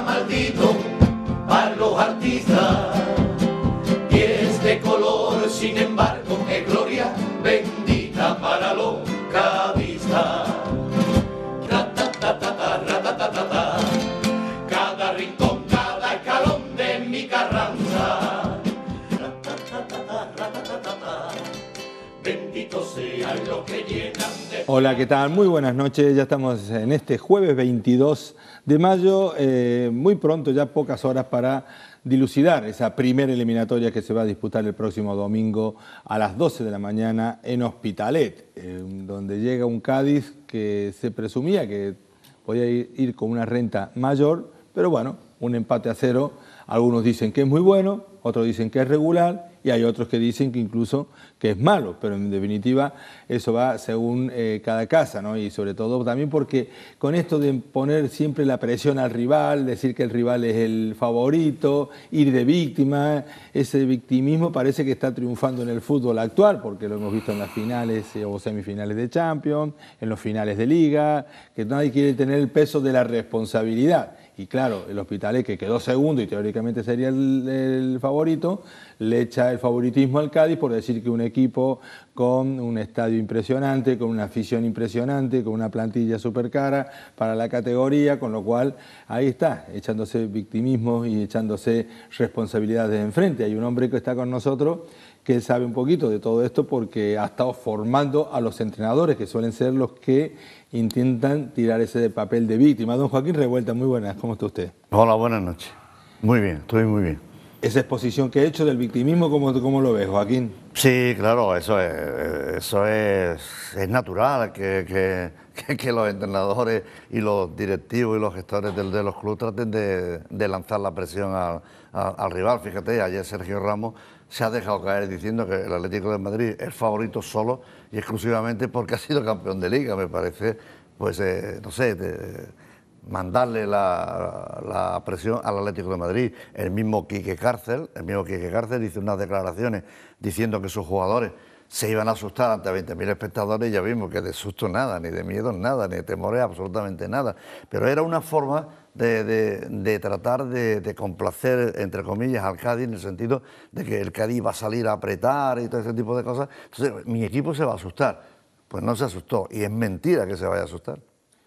maldito para los artistas. Y este color, sin embargo, es gloria bendita para los cabistas. Cada rincón, cada calón de mi carranza. Bendito sea los que llenan Hola, ¿qué tal? Muy buenas noches. Ya estamos en este jueves 22 de mayo, eh, muy pronto, ya pocas horas para dilucidar esa primera eliminatoria que se va a disputar el próximo domingo a las 12 de la mañana en Hospitalet, donde llega un Cádiz que se presumía que podía ir con una renta mayor, pero bueno, un empate a cero, algunos dicen que es muy bueno, otros dicen que es regular y hay otros que dicen que incluso que es malo, pero en definitiva eso va según eh, cada casa, ¿no? Y sobre todo también porque con esto de poner siempre la presión al rival, decir que el rival es el favorito, ir de víctima, ese victimismo parece que está triunfando en el fútbol actual, porque lo hemos visto en las finales eh, o semifinales de Champions, en los finales de liga, que nadie quiere tener el peso de la responsabilidad. Y claro, el Hospital es que quedó segundo y teóricamente sería el, favorito, le echa el favoritismo al Cádiz por decir que un equipo con un estadio impresionante, con una afición impresionante, con una plantilla súper cara para la categoría, con lo cual ahí está, echándose victimismo y echándose responsabilidades enfrente. Hay un hombre que está con nosotros que él sabe un poquito de todo esto porque ha estado formando a los entrenadores, que suelen ser los que intentan tirar ese papel de víctima. Don Joaquín Revuelta, muy buenas, ¿cómo está usted? Hola, buenas noches. Muy bien, estoy muy bien esa exposición que he hecho del victimismo, ¿cómo, lo ves, Joaquín? Sí, claro, eso es, eso es, es natural que, los entrenadores y los directivos y los gestores de los clubes traten de, lanzar la presión al, al, rival. Fíjate, ayer Sergio Ramos se ha dejado caer diciendo que el Atlético de Madrid es favorito solo y exclusivamente porque ha sido campeón de liga, me parece, pues, eh, no sé mandarle la, presión al Atlético de Madrid. El mismo Quique Cárcel, el mismo Quique Cárcel hizo unas declaraciones diciendo que sus jugadores se iban a asustar ante 20.000 espectadores y ya vimos que de susto nada, ni de miedo nada, ni de temores absolutamente nada. Pero era una forma de, tratar de, de, complacer, entre comillas, al Cádiz en el sentido de que el Cádiz va a salir a apretar y todo ese tipo de cosas. Entonces, mi equipo se va a asustar. Pues no se asustó y es mentira que se vaya a asustar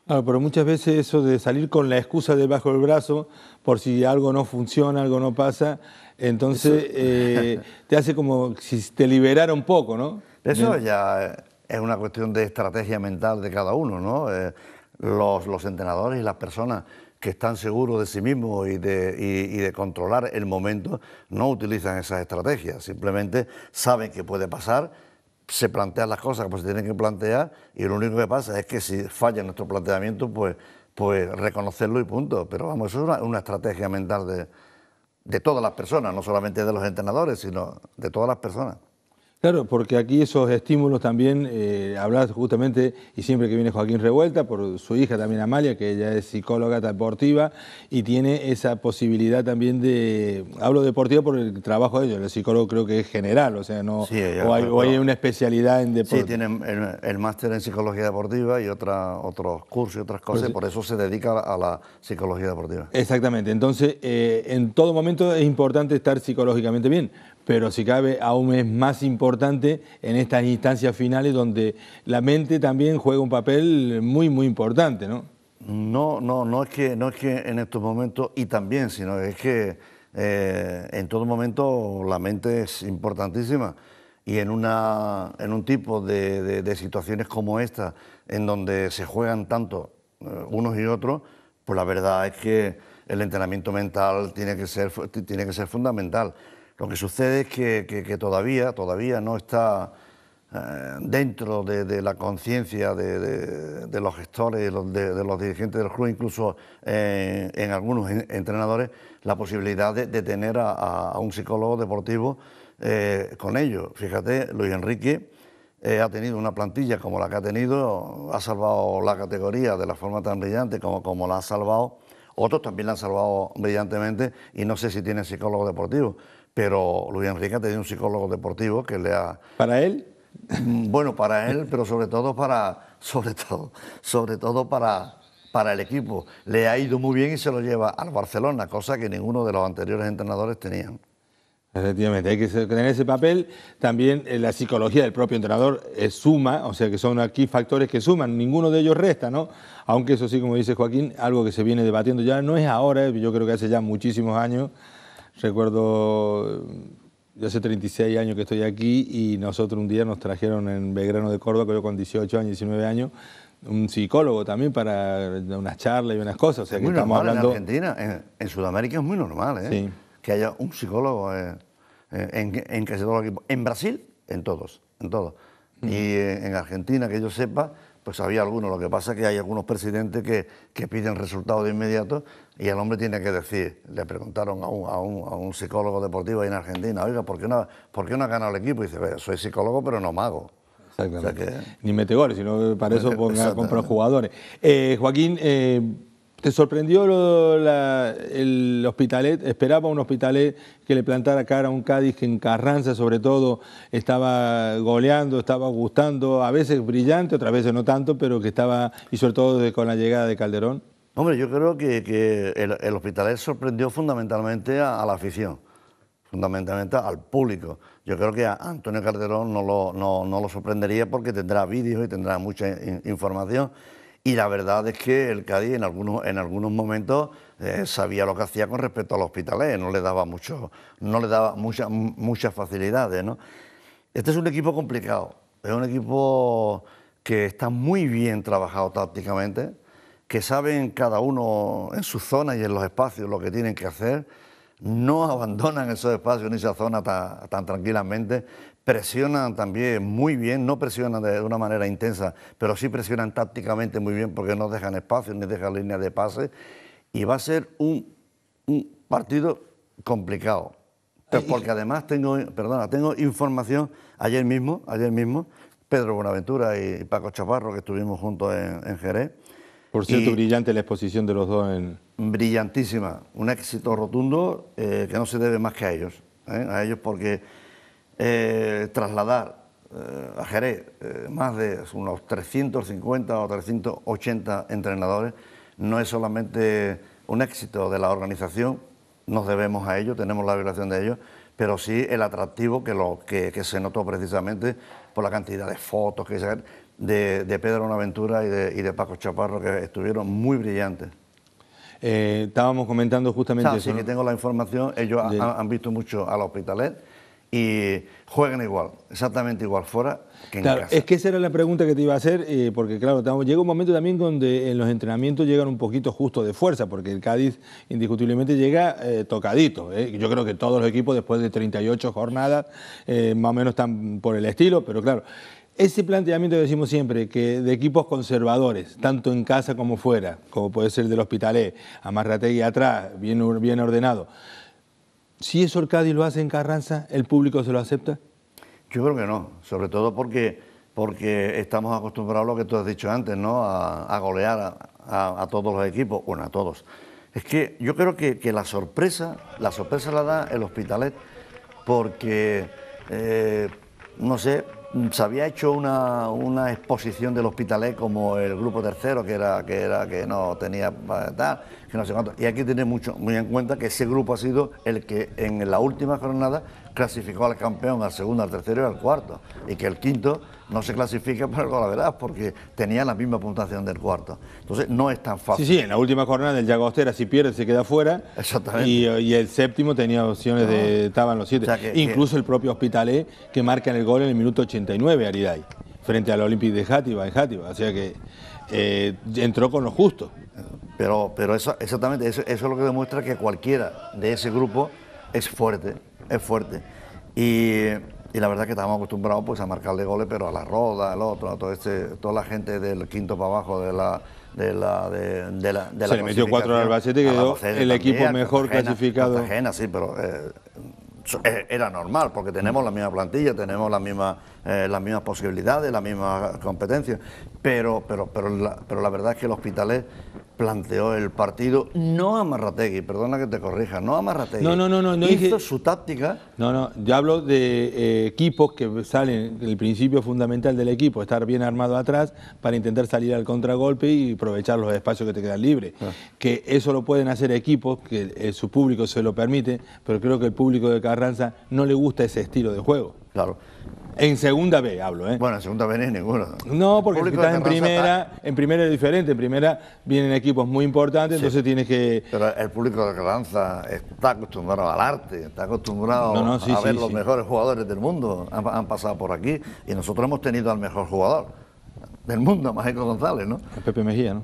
pero muchas veces eso de salir con la excusa debajo del brazo, por si algo no funciona, algo no pasa, entonces eh, te hace como si te liberara un poco, ¿no? Eso ya eh, es una cuestión de estrategia mental de cada uno, ¿no? Eh, los, entrenadores y las personas que están seguros de sí mismos y de, y de controlar el momento no utilizan esas estrategias, simplemente saben que puede pasar se plantean las cosas como se tienen que plantear y lo único que pasa es que si falla nuestro planteamiento, pues, pues reconocerlo y punto. Pero vamos, eso es una, estrategia mental de todas las personas, no solamente de los entrenadores, sino de todas las personas. Claro, porque aquí esos estímulos también, eh, hablas justamente, y siempre que viene Joaquín Revuelta, por su hija también Amalia, que ella es psicóloga deportiva y tiene esa posibilidad también de, hablo deportivo por el trabajo de ellos, el psicólogo creo que es general, o sea, no, o, hay, o, hay, una especialidad en deporte. Sí, tiene el, máster en psicología deportiva y otra, otros cursos y otras cosas, por, eso se dedica a la psicología deportiva. Exactamente, entonces eh, en todo momento es importante estar psicológicamente bien, pero si cabe aún es más importante en estas instancias finales donde la mente también juega un papel muy, muy importante, ¿no? No, no, no es que, no es que en estos momentos, y también, sino es que eh, en todo momento la mente es importantísima y en, una, en un tipo de, situaciones como esta, en donde se juegan tanto eh, unos y otros, pues la verdad es que el entrenamiento mental tiene que ser, tiene que ser fundamental. Lo que sucede es que, todavía, todavía no está eh, dentro de, la conciencia de, los gestores, de, los dirigentes del club, incluso eh, en algunos entrenadores, la posibilidad de, tener a, un psicólogo deportivo eh, con ellos. Fíjate, Luis Enrique ha tenido una plantilla como la que ha tenido, ha salvado la categoría de la forma tan brillante como, como la ha salvado. Otros también la han salvado brillantemente y no sé si tiene psicólogo deportivo pero Luis Enrique ha tenido un psicólogo deportivo que le ha... ¿Para él? Mm, bueno, para él, pero sobre todo para, sobre todo, sobre todo para, para el equipo. Le ha ido muy bien y se lo lleva al Barcelona, cosa que ninguno de los anteriores entrenadores tenían. Efectivamente, hay que tener ese papel. También eh, la psicología del propio entrenador eh, suma, o sea que son aquí factores que suman, ninguno de ellos resta, ¿no? Aunque eso sí, como dice Joaquín, algo que se viene debatiendo ya, no es ahora, yo creo que hace ya muchísimos años, Recuerdo, eh, yo hace 36 años que estoy aquí y nosotros un día nos trajeron en Belgrano de Córdoba, yo con 18 años, 19 años, un psicólogo también para unas charlas y unas cosas. O sea, normal hablando... en Argentina, en, Sudamérica es muy normal ¿eh? que haya un psicólogo eh, en, que casi todo el equipo. En Brasil, en todos, en todos. Y en Argentina, que yo sepa, pues había algunos. Lo que pasa es que hay algunos presidentes que, que piden resultados de inmediato y el hombre tiene que decir. Le preguntaron a un, a un, psicólogo deportivo ahí en Argentina, oiga, ¿por qué no, ¿por no ha ganado el equipo? Y dice, soy psicólogo pero no mago. Exactamente. Ni mete sino para eso ponga, comprar jugadores. Eh, Joaquín... Eh, ¿Te sorprendió el Hospitalet? ¿Esperaba un Hospitalet que le plantara cara a un Cádiz que en Carranza, sobre todo, estaba goleando, estaba gustando, a veces brillante, otras veces no tanto, pero que estaba, y sobre todo con la llegada de Calderón? Hombre, yo creo que, el, Hospitalet sorprendió fundamentalmente a, la afición, fundamentalmente al público. Yo creo que a Antonio Calderón no lo, no, lo sorprendería porque tendrá vídeos y tendrá mucha información y la verdad es que el Cádiz en algunos, en algunos momentos eh, sabía lo que hacía con respecto al hospitales ¿eh? no le daba mucho, no le daba muchas facilidades. ¿no? Este es un equipo complicado, es un equipo que está muy bien trabajado tácticamente, que saben cada uno en su zona y en los espacios lo que tienen que hacer, no abandonan esos espacios ni esa zona tan tranquilamente, presionan también muy bien, no presionan de una manera intensa, pero sí presionan tácticamente muy bien porque no dejan espacio ni dejan línea de pase. Y va a ser un, partido complicado. pero porque además tengo, perdona, tengo información ayer mismo, ayer mismo, Pedro Buenaventura y Paco Chaparro, que estuvimos juntos en, Jerez. Por cierto, brillante la exposición de los dos en... Brillantísima, un éxito rotundo eh, que no se debe más que a ellos, ¿eh? a ellos porque eh, trasladar eh, a Jerez eh, más de unos 350 o 380 entrenadores no es solamente un éxito de la organización, nos debemos a ello, tenemos la violación de ellos... pero sí el atractivo que, lo, que, se notó precisamente por la cantidad de fotos que se, de, de Pedro Naventura y de, Paco Chaparro, que estuvieron muy brillantes. estábamos comentando justamente ah, Sí, que tengo la información. Ellos han, visto mucho a al Hospitalet y juegan igual, exactamente igual fuera que en casa. Es que esa era la pregunta que te iba a hacer, eh, porque claro, llega un momento también donde en los entrenamientos llegan un poquito justo de fuerza, porque el Cádiz indiscutiblemente llega eh, tocadito. Eh. Yo creo que todos los equipos después de 38 jornadas más o menos están por el estilo, pero claro. Ese planteamiento que decimos siempre, que de equipos conservadores, tanto en casa como fuera, como puede ser del Hospitalet, y atrás, bien ordenado, si eso Orcadi lo hace en Carranza, ¿el público se lo acepta? Yo creo que no, sobre todo porque, porque estamos acostumbrados a lo que tú has dicho antes, ¿no? a, golear a, todos los equipos, bueno, a todos. Es que yo creo que, la sorpresa, la sorpresa la da el Hospitalet ¿eh? porque, eh, no sé, se había hecho una, exposición del Hospitalet como el grupo tercero, que era que, era, que no tenía eh, tal. Y hay que tener mucho, muy en cuenta que ese grupo ha sido el que en la última jornada clasificó al campeón, al segundo, al tercero y al cuarto. Y que el quinto no se clasifica para la verdad, porque tenía la misma puntuación del cuarto. Entonces no es tan fácil. Sí, sí, en la última jornada el Yagostera si pierde se queda fuera. Exactamente. Y, el séptimo tenía opciones de, estaban los siete. Incluso el propio Hospitalet que marca el gol en el minuto 89 Ariday, frente al Olympic de Játiva, en Játiva. O sea que eh, entró con lo justo. Pero, pero eso, exactamente, eso, es lo que demuestra que cualquiera de ese grupo es fuerte, es fuerte. Y, la verdad que estábamos acostumbrados pues, a marcarle goles, pero a la roda, al otro, a todo este, toda la gente del quinto para abajo de la, de la de, la de se le metió cuatro al quedó el equipo mejor clasificado Cartagena sí pero eh, eh, era normal porque tenemos la misma plantilla tenemos la misma eh, las mismas posibilidades, las mismas competencias, pero, pero, pero, la, pero la verdad es que el Hospitalet planteó el partido, no a Marrategui, perdona que te corrija, no a Marrategui. No, no, no, no. no hizo su táctica. No, no, yo hablo de eh, equipos que salen, el principio fundamental del equipo, estar bien armado atrás para intentar salir al contragolpe y aprovechar los espacios que te quedan libres. Ah. Que eso lo pueden hacer equipos, que eh, su público se lo permite, pero creo que el público de Carranza no le gusta ese estilo de juego. Claro. En segunda B hablo, ¿eh? Bueno, en segunda B no es ninguno. No, porque estás en primera, en primera es diferente. En primera vienen equipos muy importantes, entonces tienes que. Pero el público de Carranza está acostumbrado al arte, está acostumbrado a ver los mejores jugadores del mundo. han pasado por aquí y nosotros hemos tenido al mejor jugador del mundo, Mágico González, ¿no? Pepe Mejía, ¿no?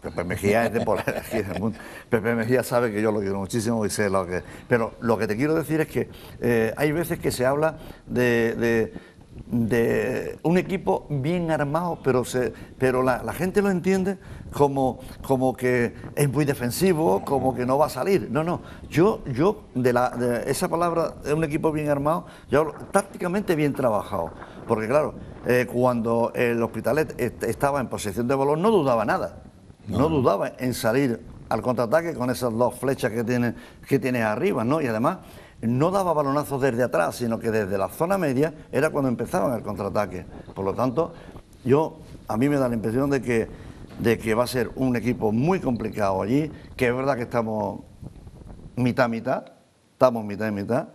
Pepe, Mejía es de por aquí del mundo. Pepe Mejía sabe que yo lo quiero muchísimo y sé lo que... Pero lo que te quiero decir es que eh, hay veces que se habla de, de un equipo bien armado, pero, se, pero la, la, gente lo entiende como, como que es muy defensivo, como que no va a salir. No, no, yo, yo de, la, de esa palabra, de un equipo bien armado, yo tácticamente bien trabajado, porque claro, eh, cuando el hospitalet estaba en posición de balón, no dudaba nada. No. dudaba en salir al contraataque con esas dos flechas que tiene, arriba, ¿no? Y además no daba balonazos desde atrás, sino que desde la zona media era cuando empezaban el contraataque. Por lo tanto, yo a mí me da la impresión de que, va a ser un equipo muy complicado allí, que es verdad que estamos mitad mitad, estamos mitad y mitad,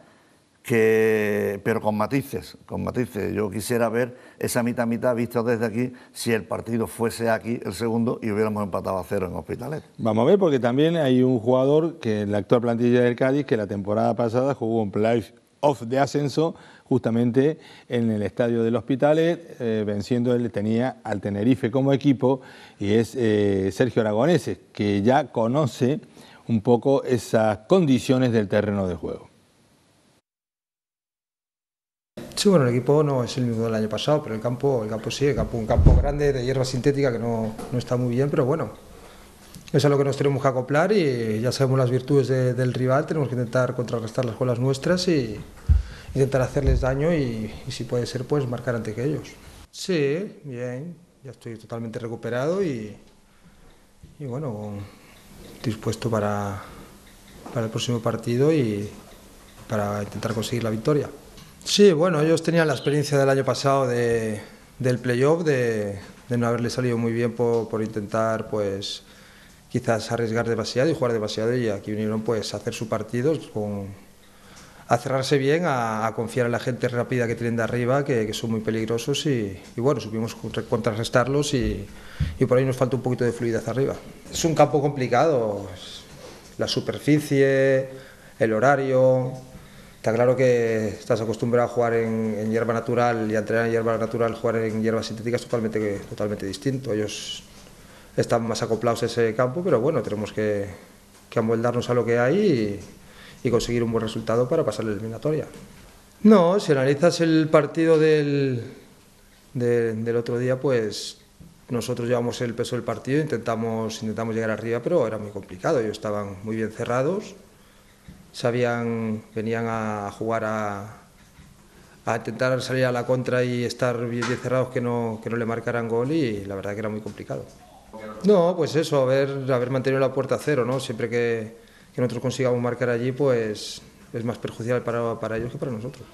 que, pero con matices, con matices. Yo quisiera ver esa mitad-mitad vista desde aquí, si el partido fuese aquí el segundo y hubiéramos empatado a cero en Hospitalet. Vamos a ver, porque también hay un jugador que en la actual plantilla del Cádiz, que la temporada pasada jugó un play-off de ascenso justamente en el estadio del Hospitalet, eh, venciendo él tenía al Tenerife como equipo, y es eh, Sergio Aragoneses, que ya conoce un poco esas condiciones del terreno de juego. Sí, bueno, el equipo no es el mismo del año pasado, pero el campo, el campo sí, campo, un campo grande de hierba sintética que no, está muy bien, pero bueno, eso es a lo que nos tenemos que acoplar y ya sabemos las virtudes del rival, tenemos que intentar contrarrestar las jugadas nuestras y intentar hacerles daño y, si puede ser, pues marcar ante que ellos. Sí, bien, ya estoy totalmente recuperado y, bueno, dispuesto para, para el próximo partido y para intentar conseguir la victoria. Sí, bueno, ellos tenían la experiencia del año pasado del playoff, de, no haberle salido muy bien por, intentar, pues, quizás arriesgar demasiado y jugar demasiado. Y aquí vinieron, pues, a hacer su partido, a cerrarse bien, a, confiar en la gente rápida que tienen de arriba, que, son muy peligrosos. Y, bueno, supimos contrarrestarlos y, y por ahí nos falta un poquito de fluidez arriba. Es un campo complicado, la superficie, el horario Está claro que estás acostumbrado a jugar en, hierba natural y a entrenar en hierba natural, jugar en hierba sintética es totalmente, totalmente distinto. Ellos están más acoplados a ese campo, pero bueno, tenemos que, que amoldarnos a lo que hay y, conseguir un buen resultado para pasar la eliminatoria. No, si analizas el partido del, del otro día, pues nosotros llevamos el peso del partido, intentamos, intentamos llegar arriba, pero era muy complicado. Ellos estaban muy bien cerrados, sabían, venían a jugar a, a intentar salir a la contra y estar bien cerrados que no, que no le marcaran gol y la verdad que era muy complicado. No, pues eso, haber, haber mantenido la puerta a cero, ¿no? Siempre que, que nosotros consigamos marcar allí, pues es más perjudicial para, para, ellos que para nosotros.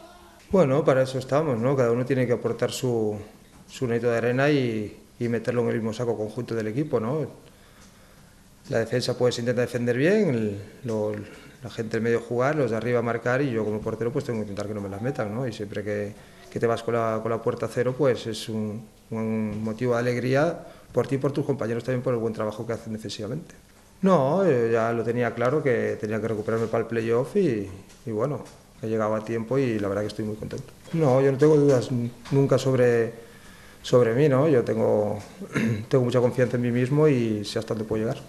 Bueno, para eso estamos, ¿no? Cada uno tiene que aportar su, su neto de arena y, y, meterlo en el mismo saco conjunto del equipo, ¿no? La defensa pues intenta defender bien, el, lo, la gente en medio jugar, los de arriba marcar y yo como portero pues tengo que intentar que no me las metan, ¿no? Y siempre que, te vas con la, con la puerta cero pues es un, motivo de alegría por ti y por tus compañeros también por el buen trabajo que hacen defensivamente. No, eh, ya lo tenía claro que tenía que recuperarme para el playoff y, bueno, he llegado a tiempo y la verdad que estoy muy contento. No, yo no tengo dudas nunca sobre, sobre mí, ¿no? Yo tengo, tengo mucha confianza en mí mismo y sé hasta dónde puedo llegar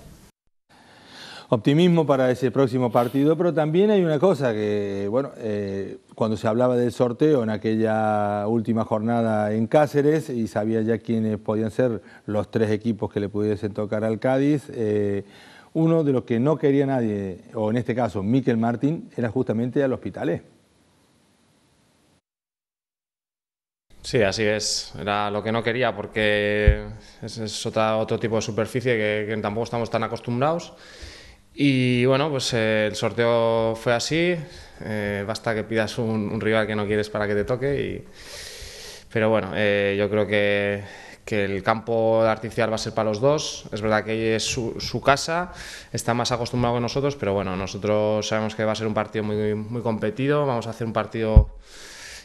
optimismo para ese próximo partido, pero también hay una cosa que, bueno, eh, cuando se hablaba del sorteo en aquella última jornada en Cáceres y sabía ya quiénes podían ser los tres equipos que le pudiesen tocar al Cádiz, eh, uno de los que no quería nadie, o en este caso Miquel Martín, era justamente al Hospitalet. Sí, así es. Era lo que no quería porque es, otro tipo de superficie que tampoco estamos tan acostumbrados. Y bueno, pues eh, el sorteo fue así. Eh, basta que pidas un, rival que no quieres para que te toque. Pero bueno, eh, yo creo que, el campo artificial va a ser para los dos. Es verdad que es su, casa, está más acostumbrado que nosotros, pero bueno, nosotros sabemos que va a ser un partido muy, muy competido. Vamos a hacer un partido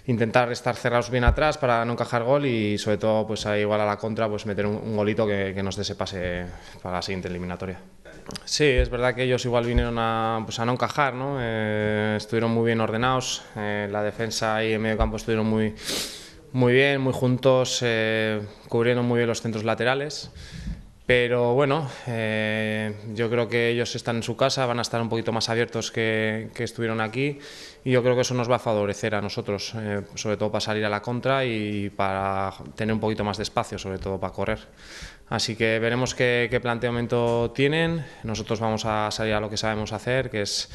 intentar estar cerrados bien atrás para no encajar gol y sobre todo pues ahí igual a la contra pues meter un, golito que, nos dé pase para la siguiente eliminatoria. Sí, es verdad que ellos igual vinieron a, pues a no encajar, ¿no? Eh, estuvieron muy bien ordenados, eh, la defensa y el medio campo estuvieron muy, muy bien, muy juntos, eh, cubriendo muy bien los centros laterales. Pero bueno, eh, yo creo que ellos están en su casa, van a estar un poquito más abiertos que, que estuvieron aquí y yo creo que eso nos va a favorecer a nosotros, sobre todo para salir a la contra y para tener un poquito más de espacio, sobre todo para correr. Así que veremos qué, planteamiento tienen. Nosotros vamos a salir a lo que sabemos hacer, que es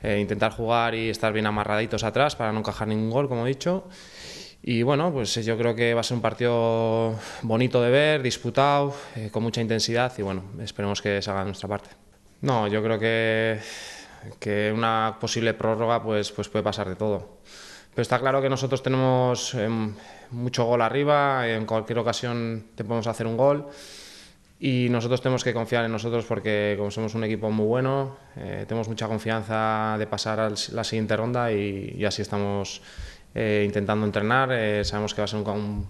eh, intentar jugar y estar bien amarraditos atrás para no encajar ningún gol, como he dicho. Y bueno, pues yo creo que va a ser un partido bonito de ver, disputado, eh, con mucha intensidad y bueno, esperemos que salga de nuestra parte. No, yo creo que, que una posible prórroga pues, pues puede pasar de todo. Pero está claro que nosotros tenemos em, mucho gol arriba, en cualquier ocasión te podemos hacer un gol y nosotros tenemos que confiar en nosotros porque como somos un equipo muy bueno, eh, tenemos mucha confianza de pasar a la siguiente ronda y, así estamos eh, intentando entrenar. Eh, sabemos que va a ser un,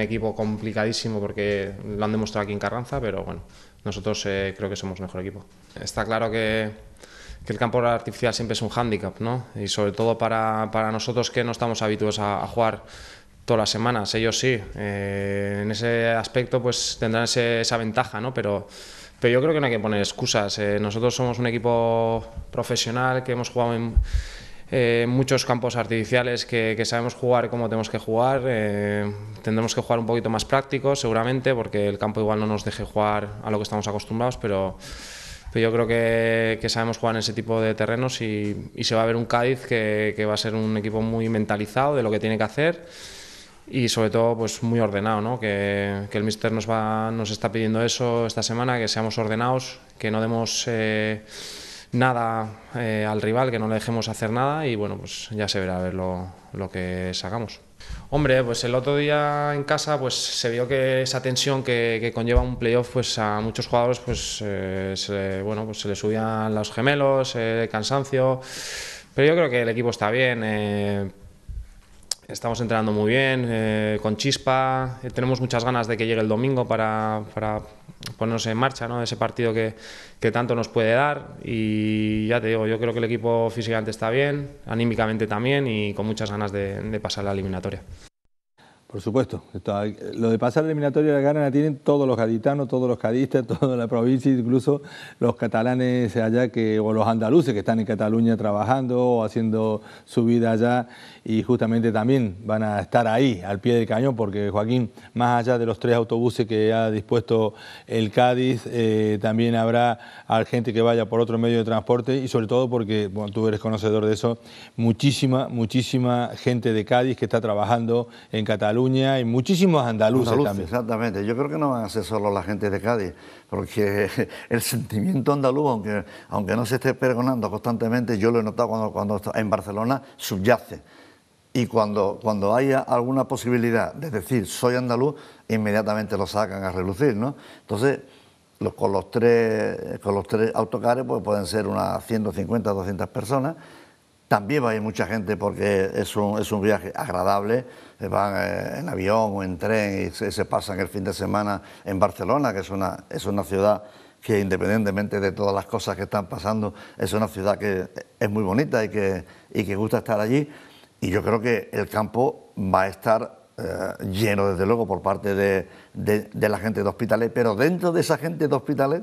equipo complicadísimo porque lo han demostrado aquí en Carranza, pero bueno, nosotros creo que somos mejor equipo. Está claro que que el campo artificial siempre es un hándicap, ¿no? Y sobre todo para, para nosotros que no estamos habituados a, jugar todas las semanas, ellos sí. Eh, en ese aspecto pues tendrán esa ventaja, ¿no? Pero, pero yo creo que no hay que poner excusas. Eh, nosotros somos un equipo profesional que hemos jugado en... Eh, muchos campos artificiales que, sabemos jugar como tenemos que jugar. tendremos que jugar un poquito más práctico seguramente porque el campo igual no nos deje jugar a lo que estamos acostumbrados, pero yo creo que, sabemos jugar en ese tipo de terrenos y, se va a ver un Cádiz que, va a ser un equipo muy mentalizado de lo que tiene que hacer y sobre todo pues muy ordenado, ¿no? que, el míster nos, va, nos está pidiendo eso esta semana, que seamos ordenados, que no demos... Eh, nada eh, al rival, que no le dejemos hacer nada y bueno, pues ya se verá a ver lo, lo que sacamos. Hombre, pues el otro día en casa pues se vio que esa tensión que, conlleva un playoff pues a muchos jugadores pues eh, se, bueno pues se les subían los gemelos, eh, el cansancio, pero yo creo que el equipo está bien. Eh, Estamos entrenando muy bien, eh, con chispa. Eh, tenemos muchas ganas de que llegue el domingo para, ponernos en marcha, ¿no? ese partido que, tanto nos puede dar. Y ya te digo, yo creo que el equipo físicamente está bien, anímicamente también y con muchas ganas de, de pasar la eliminatoria. Por supuesto. lo de pasar el eliminatoria de la gana la tienen todos los gaditanos, todos los cadistas, toda la provincia, incluso los catalanes allá que, o los andaluces que están en Cataluña trabajando o haciendo su vida allá y justamente también van a estar ahí, al pie del cañón, porque Joaquín, más allá de los tres autobuses que ha dispuesto el Cádiz, eh, también habrá gente que vaya por otro medio de transporte y sobre todo porque, bueno, tú eres conocedor de eso, muchísima, muchísima gente de Cádiz que está trabajando en Cataluña ...hay muchísimos andaluces, también. Exactamente, yo creo que no van a ser solo la gente de Cádiz, porque el sentimiento andaluz, aunque, aunque no se esté pregonando constantemente, yo lo he notado cuando, cuando en Barcelona subyace. Y cuando, cuando haya alguna posibilidad de decir soy andaluz, inmediatamente lo sacan a relucir, ¿no? Entonces, con, los tres, con los tres autocares pues pueden ser unas 150, 200 personas también va a ir mucha gente porque es un, es un viaje agradable. Eh, van eh, en avión o en tren y se, pasan el fin de semana en Barcelona, que es una, es una ciudad que independientemente de todas las cosas que están pasando, es una ciudad que es muy bonita y que, y que gusta estar allí. Y yo creo que el campo va a estar eh, lleno, desde luego, por parte de, de la gente de hospitales pero dentro de esa gente de hospitales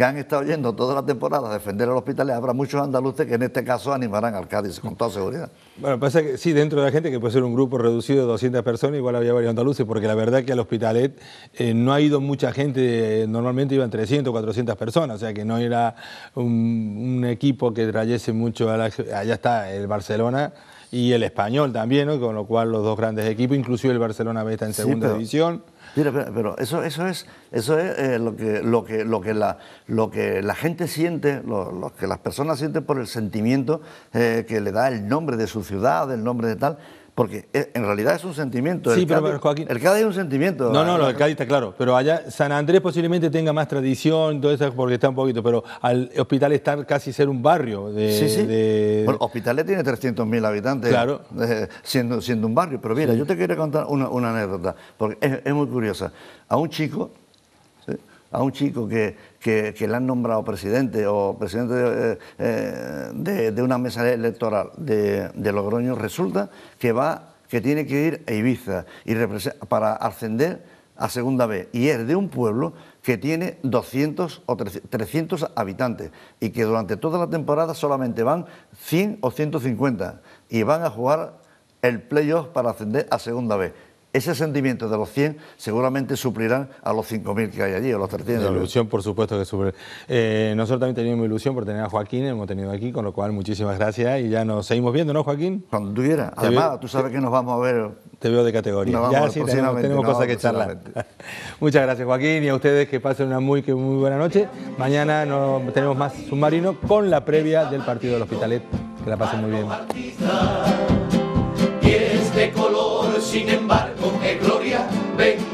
que han estado yendo toda la temporada a defender el hospital, habrá muchos andaluces que en este caso animarán al Cádiz, con toda seguridad. Bueno, pasa que sí, dentro de la gente, que puede ser un grupo reducido de 200 personas, igual había varios andaluces, porque la verdad que al hospitalet eh, no ha ido mucha gente, eh, normalmente iban 300, 400 personas, o sea que no era un, equipo que trayese mucho, a la, allá está el Barcelona y el Español también, con lo cual los dos grandes equipos, inclusive el Barcelona está en segunda división pero, eso, eso es, eso es eh, lo, que, lo, que, lo, que la, gente siente, lo, que las personas sienten por el sentimiento eh, que le da el nombre de su ciudad, el nombre de tal. Porque eh, en realidad es un sentimiento. Sí, pero, El Cádiz es un sentimiento. No, no, el Cádiz está claro. Pero allá San Andrés posiblemente tenga más tradición, todo eso, porque está un poquito. Pero al hospital está casi ser un barrio. De, sí, sí. De... Hospital tiene 300.000 habitantes. Claro. Eh, siendo, siendo un barrio. Pero mira, yo te quiero contar una, anécdota, porque es, muy curiosa. A un chico, a un chico que que, le han nombrado presidente o presidente eh, eh, de, una mesa electoral de, Logroño, resulta que va que tiene que ir a Ibiza para ascender a segunda vez y es de un pueblo que tiene 200 o 300 habitantes y que durante toda la temporada solamente van 100 o 150 y van a jugar el playoff para ascender a segunda vez ese sentimiento de los 100 seguramente suplirán a los 5.000 que hay allí, a los 300. La ilusión, por supuesto, que suplirá. Eh, nosotros también teníamos ilusión por tener a Joaquín, hemos tenido aquí, con lo cual muchísimas gracias y ya nos seguimos viendo, ¿no, Joaquín? Cuando tú Además, tú sabes que nos vamos a ver. Te veo de categoría. ya sí, tenemos, cosas que charlar. Muchas gracias, Joaquín, y a ustedes que pasen una muy, que muy buena noche. Mañana tenemos más submarino con la previa del partido del Hospitalet. Que la pasen muy bien sin embargo es gloria. Ven